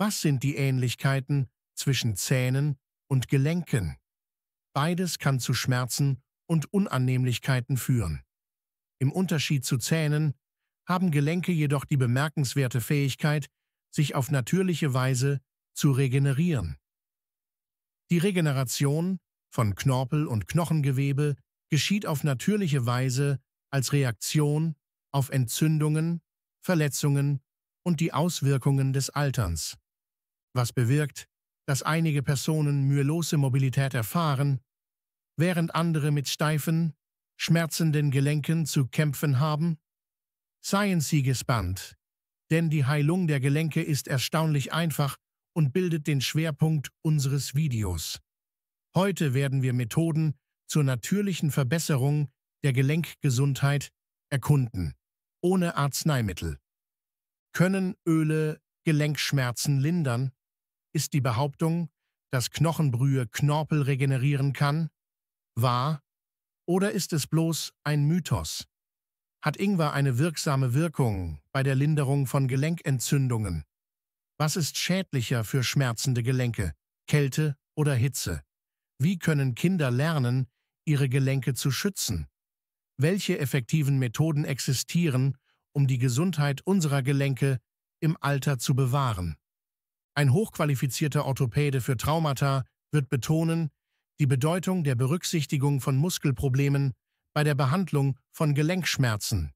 Was sind die Ähnlichkeiten zwischen Zähnen und Gelenken? Beides kann zu Schmerzen und Unannehmlichkeiten führen. Im Unterschied zu Zähnen haben Gelenke jedoch die bemerkenswerte Fähigkeit, sich auf natürliche Weise zu regenerieren. Die Regeneration von Knorpel und Knochengewebe geschieht auf natürliche Weise als Reaktion auf Entzündungen, Verletzungen und die Auswirkungen des Alterns was bewirkt, dass einige Personen mühelose Mobilität erfahren, während andere mit steifen, schmerzenden Gelenken zu kämpfen haben? Seien Sie gespannt, denn die Heilung der Gelenke ist erstaunlich einfach und bildet den Schwerpunkt unseres Videos. Heute werden wir Methoden zur natürlichen Verbesserung der Gelenkgesundheit erkunden, ohne Arzneimittel. Können Öle Gelenkschmerzen lindern? ist die Behauptung, dass Knochenbrühe Knorpel regenerieren kann, wahr oder ist es bloß ein Mythos? Hat Ingwer eine wirksame Wirkung bei der Linderung von Gelenkentzündungen? Was ist schädlicher für schmerzende Gelenke, Kälte oder Hitze? Wie können Kinder lernen, ihre Gelenke zu schützen? Welche effektiven Methoden existieren, um die Gesundheit unserer Gelenke im Alter zu bewahren? Ein hochqualifizierter Orthopäde für Traumata wird betonen, die Bedeutung der Berücksichtigung von Muskelproblemen bei der Behandlung von Gelenkschmerzen.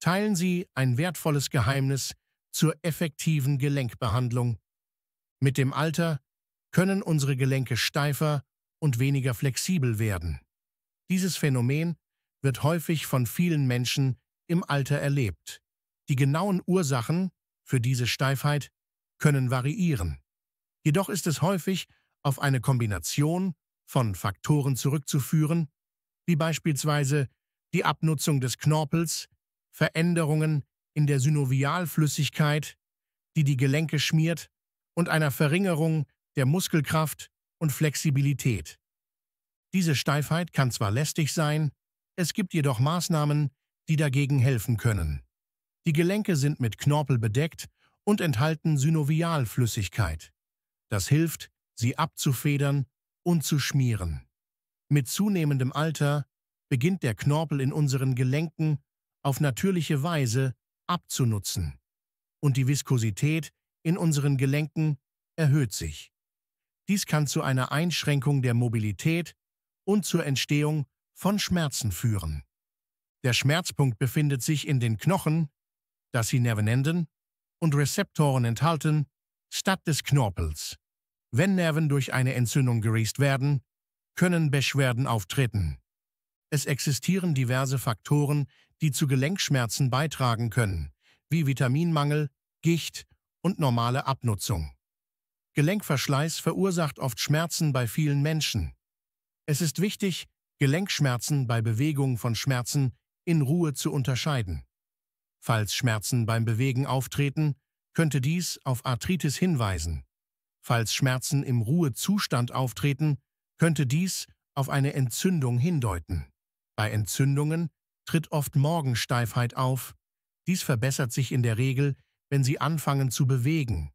Teilen Sie ein wertvolles Geheimnis zur effektiven Gelenkbehandlung. Mit dem Alter können unsere Gelenke steifer und weniger flexibel werden. Dieses Phänomen wird häufig von vielen Menschen im Alter erlebt. Die genauen Ursachen für diese Steifheit können variieren. Jedoch ist es häufig auf eine Kombination von Faktoren zurückzuführen, wie beispielsweise die Abnutzung des Knorpels, Veränderungen in der Synovialflüssigkeit, die die Gelenke schmiert, und einer Verringerung der Muskelkraft und Flexibilität. Diese Steifheit kann zwar lästig sein, es gibt jedoch Maßnahmen, die dagegen helfen können. Die Gelenke sind mit Knorpel bedeckt und enthalten Synovialflüssigkeit. Das hilft, sie abzufedern und zu schmieren. Mit zunehmendem Alter beginnt der Knorpel in unseren Gelenken auf natürliche Weise abzunutzen und die Viskosität in unseren Gelenken erhöht sich. Dies kann zu einer Einschränkung der Mobilität und zur Entstehung von Schmerzen führen. Der Schmerzpunkt befindet sich in den Knochen, das sie Nervenenden und Rezeptoren enthalten, statt des Knorpels. Wenn Nerven durch eine Entzündung gerießt werden, können Beschwerden auftreten. Es existieren diverse Faktoren, die zu Gelenkschmerzen beitragen können, wie Vitaminmangel, Gicht und normale Abnutzung. Gelenkverschleiß verursacht oft Schmerzen bei vielen Menschen. Es ist wichtig, Gelenkschmerzen bei Bewegung von Schmerzen in Ruhe zu unterscheiden. Falls Schmerzen beim Bewegen auftreten, könnte dies auf Arthritis hinweisen. Falls Schmerzen im Ruhezustand auftreten, könnte dies auf eine Entzündung hindeuten. Bei Entzündungen tritt oft Morgensteifheit auf. Dies verbessert sich in der Regel, wenn sie anfangen zu bewegen.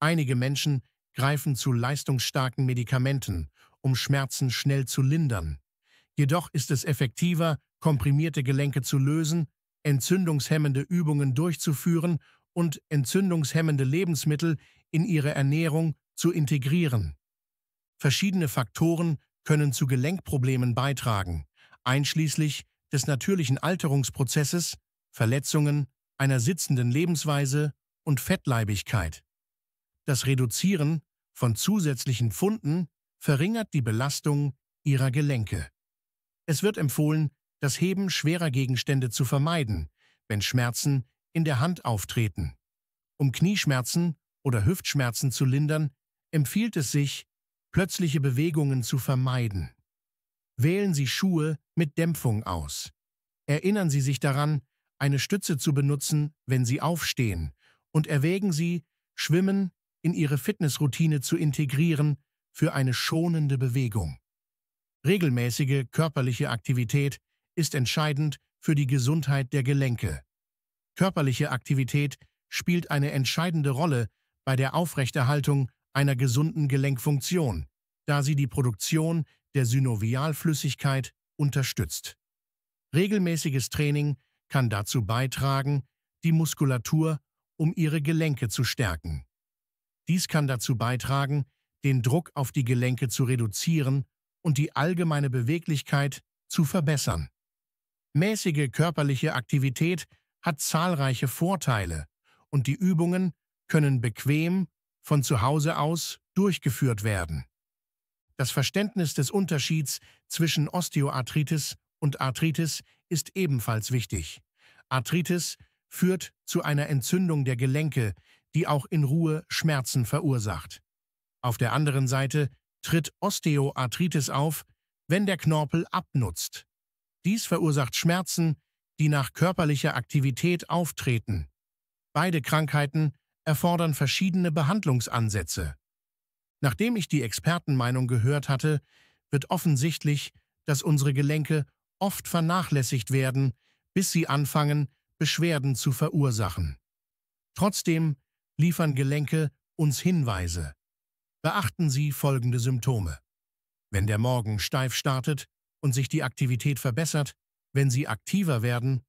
Einige Menschen greifen zu leistungsstarken Medikamenten, um Schmerzen schnell zu lindern. Jedoch ist es effektiver, komprimierte Gelenke zu lösen, entzündungshemmende Übungen durchzuführen und entzündungshemmende Lebensmittel in ihre Ernährung zu integrieren. Verschiedene Faktoren können zu Gelenkproblemen beitragen, einschließlich des natürlichen Alterungsprozesses, Verletzungen, einer sitzenden Lebensweise und Fettleibigkeit. Das Reduzieren von zusätzlichen Pfunden verringert die Belastung ihrer Gelenke. Es wird empfohlen, das Heben schwerer Gegenstände zu vermeiden, wenn Schmerzen in der Hand auftreten. Um Knieschmerzen oder Hüftschmerzen zu lindern, empfiehlt es sich, plötzliche Bewegungen zu vermeiden. Wählen Sie Schuhe mit Dämpfung aus. Erinnern Sie sich daran, eine Stütze zu benutzen, wenn Sie aufstehen, und erwägen Sie, Schwimmen in Ihre Fitnessroutine zu integrieren für eine schonende Bewegung. Regelmäßige körperliche Aktivität ist entscheidend für die Gesundheit der Gelenke. Körperliche Aktivität spielt eine entscheidende Rolle bei der Aufrechterhaltung einer gesunden Gelenkfunktion, da sie die Produktion der Synovialflüssigkeit unterstützt. Regelmäßiges Training kann dazu beitragen, die Muskulatur um ihre Gelenke zu stärken. Dies kann dazu beitragen, den Druck auf die Gelenke zu reduzieren und die allgemeine Beweglichkeit zu verbessern. Mäßige körperliche Aktivität hat zahlreiche Vorteile und die Übungen können bequem von zu Hause aus durchgeführt werden. Das Verständnis des Unterschieds zwischen Osteoarthritis und Arthritis ist ebenfalls wichtig. Arthritis führt zu einer Entzündung der Gelenke, die auch in Ruhe Schmerzen verursacht. Auf der anderen Seite tritt Osteoarthritis auf, wenn der Knorpel abnutzt. Dies verursacht Schmerzen, die nach körperlicher Aktivität auftreten. Beide Krankheiten erfordern verschiedene Behandlungsansätze. Nachdem ich die Expertenmeinung gehört hatte, wird offensichtlich, dass unsere Gelenke oft vernachlässigt werden, bis sie anfangen, Beschwerden zu verursachen. Trotzdem liefern Gelenke uns Hinweise. Beachten Sie folgende Symptome. Wenn der Morgen steif startet, und sich die Aktivität verbessert, wenn sie aktiver werden,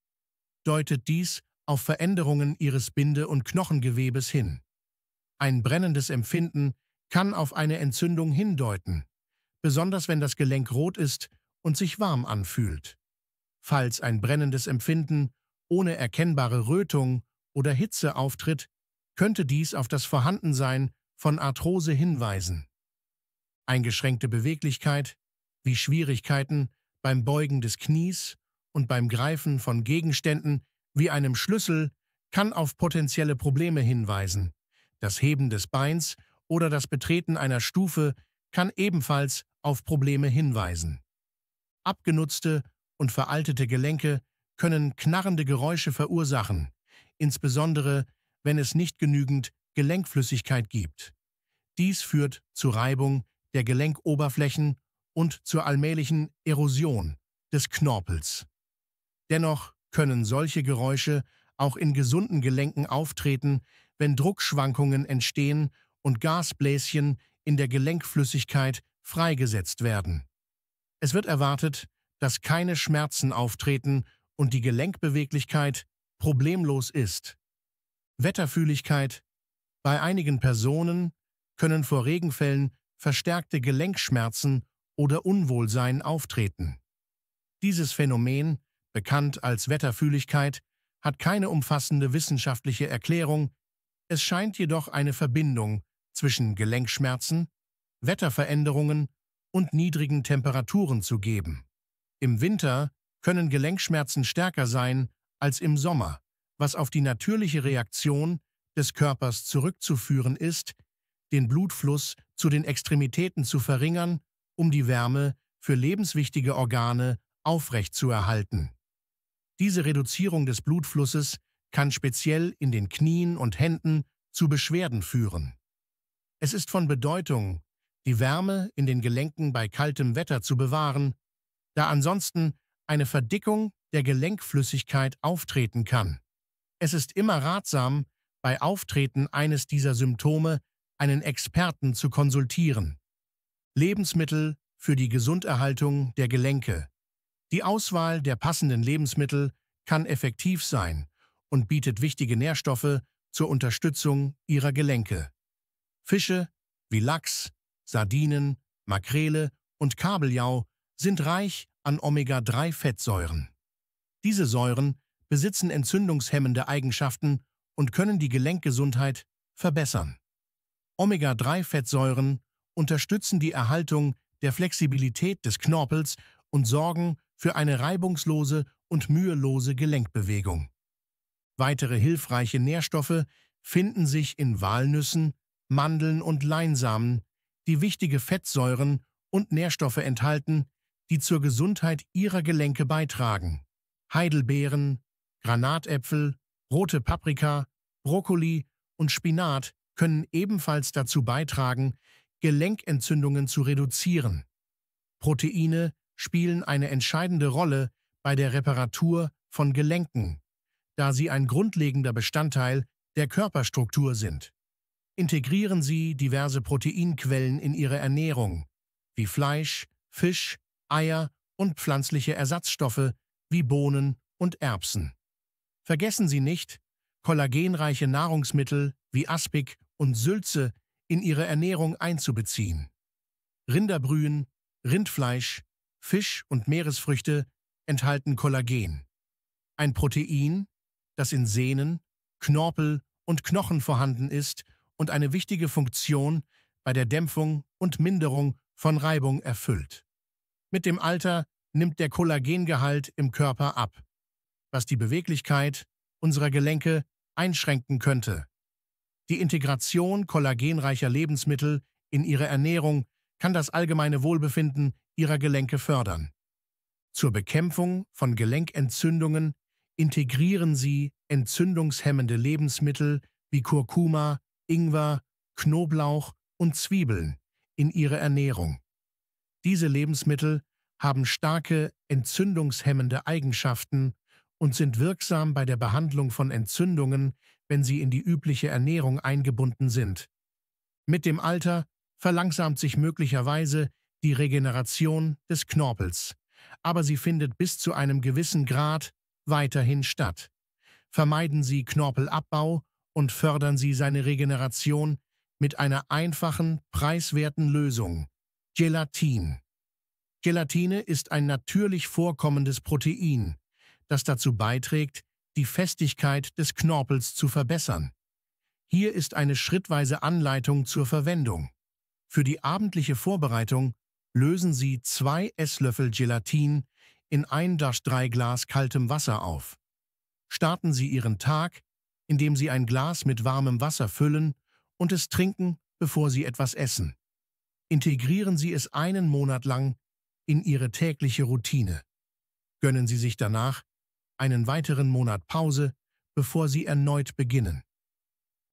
deutet dies auf Veränderungen ihres Binde- und Knochengewebes hin. Ein brennendes Empfinden kann auf eine Entzündung hindeuten, besonders wenn das Gelenk rot ist und sich warm anfühlt. Falls ein brennendes Empfinden ohne erkennbare Rötung oder Hitze auftritt, könnte dies auf das Vorhandensein von Arthrose hinweisen. Eingeschränkte Beweglichkeit, wie Schwierigkeiten beim Beugen des Knies und beim Greifen von Gegenständen wie einem Schlüssel kann auf potenzielle Probleme hinweisen. Das Heben des Beins oder das Betreten einer Stufe kann ebenfalls auf Probleme hinweisen. Abgenutzte und veraltete Gelenke können knarrende Geräusche verursachen, insbesondere wenn es nicht genügend Gelenkflüssigkeit gibt. Dies führt zu Reibung der Gelenkoberflächen und zur allmählichen Erosion des Knorpels. Dennoch können solche Geräusche auch in gesunden Gelenken auftreten, wenn Druckschwankungen entstehen und Gasbläschen in der Gelenkflüssigkeit freigesetzt werden. Es wird erwartet, dass keine Schmerzen auftreten und die Gelenkbeweglichkeit problemlos ist. Wetterfühligkeit Bei einigen Personen können vor Regenfällen verstärkte Gelenkschmerzen oder Unwohlsein auftreten. Dieses Phänomen, bekannt als Wetterfühligkeit, hat keine umfassende wissenschaftliche Erklärung, es scheint jedoch eine Verbindung zwischen Gelenkschmerzen, Wetterveränderungen und niedrigen Temperaturen zu geben. Im Winter können Gelenkschmerzen stärker sein als im Sommer, was auf die natürliche Reaktion des Körpers zurückzuführen ist, den Blutfluss zu den Extremitäten zu verringern um die Wärme für lebenswichtige Organe aufrechtzuerhalten. Diese Reduzierung des Blutflusses kann speziell in den Knien und Händen zu Beschwerden führen. Es ist von Bedeutung, die Wärme in den Gelenken bei kaltem Wetter zu bewahren, da ansonsten eine Verdickung der Gelenkflüssigkeit auftreten kann. Es ist immer ratsam, bei Auftreten eines dieser Symptome einen Experten zu konsultieren. Lebensmittel für die Gesunderhaltung der Gelenke. Die Auswahl der passenden Lebensmittel kann effektiv sein und bietet wichtige Nährstoffe zur Unterstützung ihrer Gelenke. Fische wie Lachs, Sardinen, Makrele und Kabeljau sind reich an Omega-3-Fettsäuren. Diese Säuren besitzen entzündungshemmende Eigenschaften und können die Gelenkgesundheit verbessern. Omega-3-Fettsäuren unterstützen die Erhaltung der Flexibilität des Knorpels und sorgen für eine reibungslose und mühelose Gelenkbewegung. Weitere hilfreiche Nährstoffe finden sich in Walnüssen, Mandeln und Leinsamen, die wichtige Fettsäuren und Nährstoffe enthalten, die zur Gesundheit ihrer Gelenke beitragen. Heidelbeeren, Granatäpfel, rote Paprika, Brokkoli und Spinat können ebenfalls dazu beitragen, Gelenkentzündungen zu reduzieren. Proteine spielen eine entscheidende Rolle bei der Reparatur von Gelenken, da sie ein grundlegender Bestandteil der Körperstruktur sind. Integrieren Sie diverse Proteinquellen in Ihre Ernährung, wie Fleisch, Fisch, Eier und pflanzliche Ersatzstoffe wie Bohnen und Erbsen. Vergessen Sie nicht, kollagenreiche Nahrungsmittel wie Aspik und Sülze in ihre Ernährung einzubeziehen. Rinderbrühen, Rindfleisch, Fisch und Meeresfrüchte enthalten Kollagen, ein Protein, das in Sehnen, Knorpel und Knochen vorhanden ist und eine wichtige Funktion bei der Dämpfung und Minderung von Reibung erfüllt. Mit dem Alter nimmt der Kollagengehalt im Körper ab, was die Beweglichkeit unserer Gelenke einschränken könnte. Die Integration kollagenreicher Lebensmittel in ihre Ernährung kann das allgemeine Wohlbefinden ihrer Gelenke fördern. Zur Bekämpfung von Gelenkentzündungen integrieren sie entzündungshemmende Lebensmittel wie Kurkuma, Ingwer, Knoblauch und Zwiebeln in ihre Ernährung. Diese Lebensmittel haben starke entzündungshemmende Eigenschaften und sind wirksam bei der Behandlung von Entzündungen, wenn sie in die übliche Ernährung eingebunden sind. Mit dem Alter verlangsamt sich möglicherweise die Regeneration des Knorpels, aber sie findet bis zu einem gewissen Grad weiterhin statt. Vermeiden Sie Knorpelabbau und fördern Sie seine Regeneration mit einer einfachen, preiswerten Lösung. Gelatin. Gelatine ist ein natürlich vorkommendes Protein, das dazu beiträgt, die Festigkeit des Knorpels zu verbessern. Hier ist eine schrittweise Anleitung zur Verwendung. Für die abendliche Vorbereitung lösen Sie zwei Esslöffel Gelatin in 1-3 Glas kaltem Wasser auf. Starten Sie Ihren Tag, indem Sie ein Glas mit warmem Wasser füllen und es trinken, bevor Sie etwas essen. Integrieren Sie es einen Monat lang in Ihre tägliche Routine. Gönnen Sie sich danach einen weiteren Monat Pause, bevor sie erneut beginnen.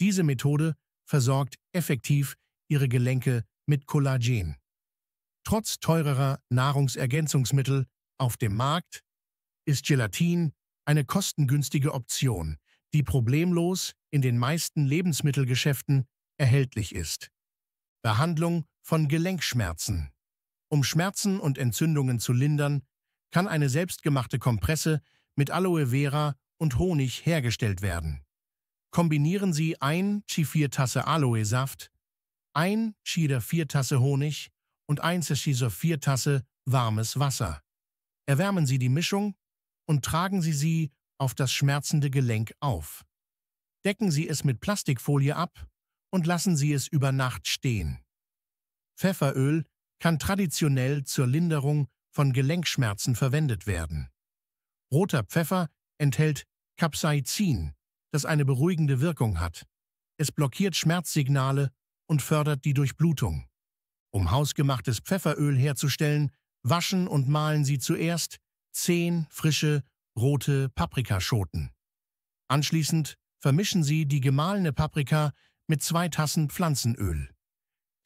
Diese Methode versorgt effektiv ihre Gelenke mit Kollagen. Trotz teurerer Nahrungsergänzungsmittel auf dem Markt ist Gelatin eine kostengünstige Option, die problemlos in den meisten Lebensmittelgeschäften erhältlich ist. Behandlung von Gelenkschmerzen. Um Schmerzen und Entzündungen zu lindern, kann eine selbstgemachte Kompresse mit Aloe Vera und Honig hergestellt werden. Kombinieren Sie ein Chi-4-Tasse Aloe-Saft, ein Chi-4-Tasse Honig und 1 Chi-4-Tasse warmes Wasser. Erwärmen Sie die Mischung und tragen Sie sie auf das schmerzende Gelenk auf. Decken Sie es mit Plastikfolie ab und lassen Sie es über Nacht stehen. Pfefferöl kann traditionell zur Linderung von Gelenkschmerzen verwendet werden. Roter Pfeffer enthält Capsaicin, das eine beruhigende Wirkung hat. Es blockiert Schmerzsignale und fördert die Durchblutung. Um hausgemachtes Pfefferöl herzustellen, waschen und mahlen Sie zuerst zehn frische, rote Paprikaschoten. Anschließend vermischen Sie die gemahlene Paprika mit zwei Tassen Pflanzenöl.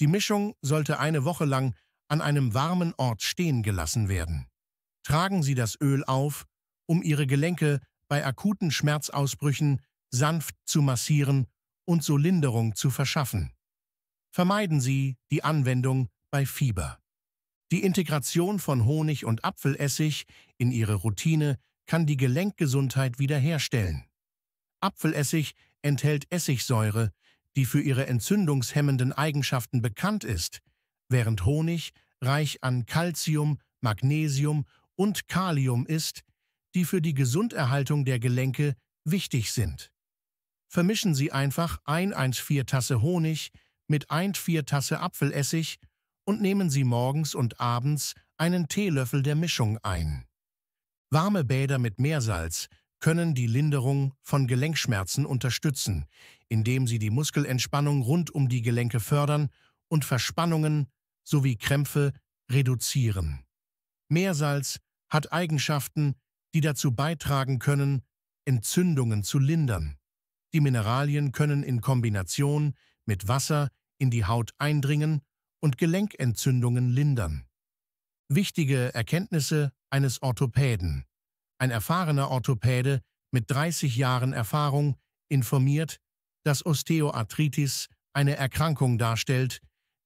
Die Mischung sollte eine Woche lang an einem warmen Ort stehen gelassen werden. Tragen Sie das Öl auf um ihre Gelenke bei akuten Schmerzausbrüchen sanft zu massieren und so Linderung zu verschaffen. Vermeiden Sie die Anwendung bei Fieber. Die Integration von Honig und Apfelessig in Ihre Routine kann die Gelenkgesundheit wiederherstellen. Apfelessig enthält Essigsäure, die für ihre entzündungshemmenden Eigenschaften bekannt ist, während Honig reich an Calcium, Magnesium und Kalium ist, die für die Gesunderhaltung der Gelenke wichtig sind. Vermischen Sie einfach 1,14 Tasse Honig mit 1,4 Tasse Apfelessig und nehmen Sie morgens und abends einen Teelöffel der Mischung ein. Warme Bäder mit Meersalz können die Linderung von Gelenkschmerzen unterstützen, indem sie die Muskelentspannung rund um die Gelenke fördern und Verspannungen sowie Krämpfe reduzieren. Meersalz hat Eigenschaften, die dazu beitragen können, Entzündungen zu lindern. Die Mineralien können in Kombination mit Wasser in die Haut eindringen und Gelenkentzündungen lindern. Wichtige Erkenntnisse eines Orthopäden. Ein erfahrener Orthopäde mit 30 Jahren Erfahrung informiert, dass Osteoarthritis eine Erkrankung darstellt,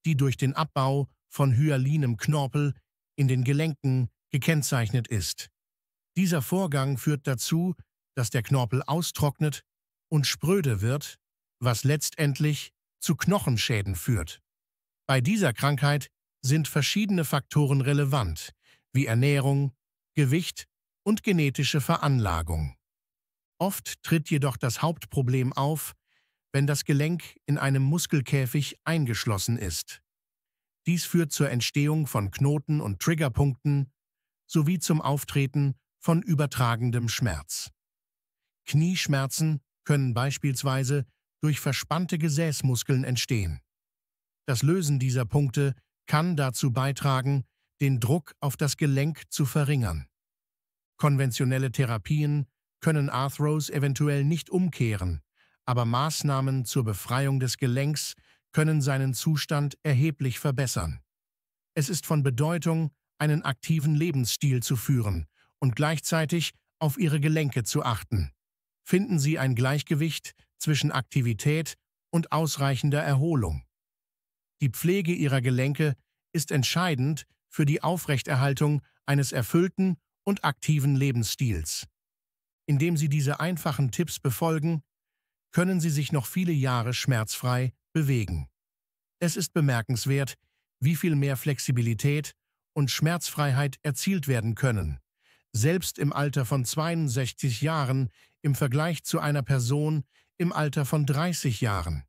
die durch den Abbau von hyalinem Knorpel in den Gelenken gekennzeichnet ist. Dieser Vorgang führt dazu, dass der Knorpel austrocknet und spröde wird, was letztendlich zu Knochenschäden führt. Bei dieser Krankheit sind verschiedene Faktoren relevant, wie Ernährung, Gewicht und genetische Veranlagung. Oft tritt jedoch das Hauptproblem auf, wenn das Gelenk in einem Muskelkäfig eingeschlossen ist. Dies führt zur Entstehung von Knoten und Triggerpunkten sowie zum Auftreten von übertragendem Schmerz. Knieschmerzen können beispielsweise durch verspannte Gesäßmuskeln entstehen. Das Lösen dieser Punkte kann dazu beitragen, den Druck auf das Gelenk zu verringern. Konventionelle Therapien können Arthrose eventuell nicht umkehren, aber Maßnahmen zur Befreiung des Gelenks können seinen Zustand erheblich verbessern. Es ist von Bedeutung, einen aktiven Lebensstil zu führen, und gleichzeitig auf Ihre Gelenke zu achten. Finden Sie ein Gleichgewicht zwischen Aktivität und ausreichender Erholung. Die Pflege Ihrer Gelenke ist entscheidend für die Aufrechterhaltung eines erfüllten und aktiven Lebensstils. Indem Sie diese einfachen Tipps befolgen, können Sie sich noch viele Jahre schmerzfrei bewegen. Es ist bemerkenswert, wie viel mehr Flexibilität und Schmerzfreiheit erzielt werden können selbst im Alter von 62 Jahren im Vergleich zu einer Person im Alter von 30 Jahren.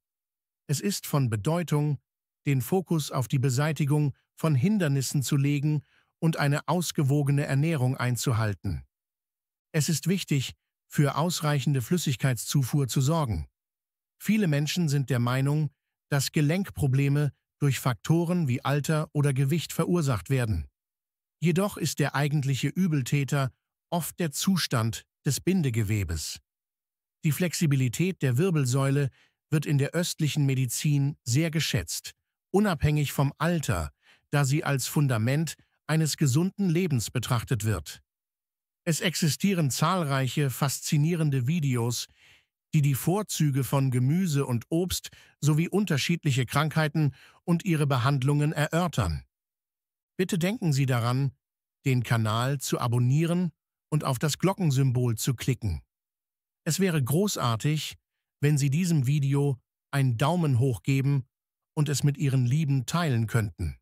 Es ist von Bedeutung, den Fokus auf die Beseitigung von Hindernissen zu legen und eine ausgewogene Ernährung einzuhalten. Es ist wichtig, für ausreichende Flüssigkeitszufuhr zu sorgen. Viele Menschen sind der Meinung, dass Gelenkprobleme durch Faktoren wie Alter oder Gewicht verursacht werden. Jedoch ist der eigentliche Übeltäter oft der Zustand des Bindegewebes. Die Flexibilität der Wirbelsäule wird in der östlichen Medizin sehr geschätzt, unabhängig vom Alter, da sie als Fundament eines gesunden Lebens betrachtet wird. Es existieren zahlreiche faszinierende Videos, die die Vorzüge von Gemüse und Obst sowie unterschiedliche Krankheiten und ihre Behandlungen erörtern. Bitte denken Sie daran, den Kanal zu abonnieren und auf das Glockensymbol zu klicken. Es wäre großartig, wenn Sie diesem Video einen Daumen hoch geben und es mit Ihren Lieben teilen könnten.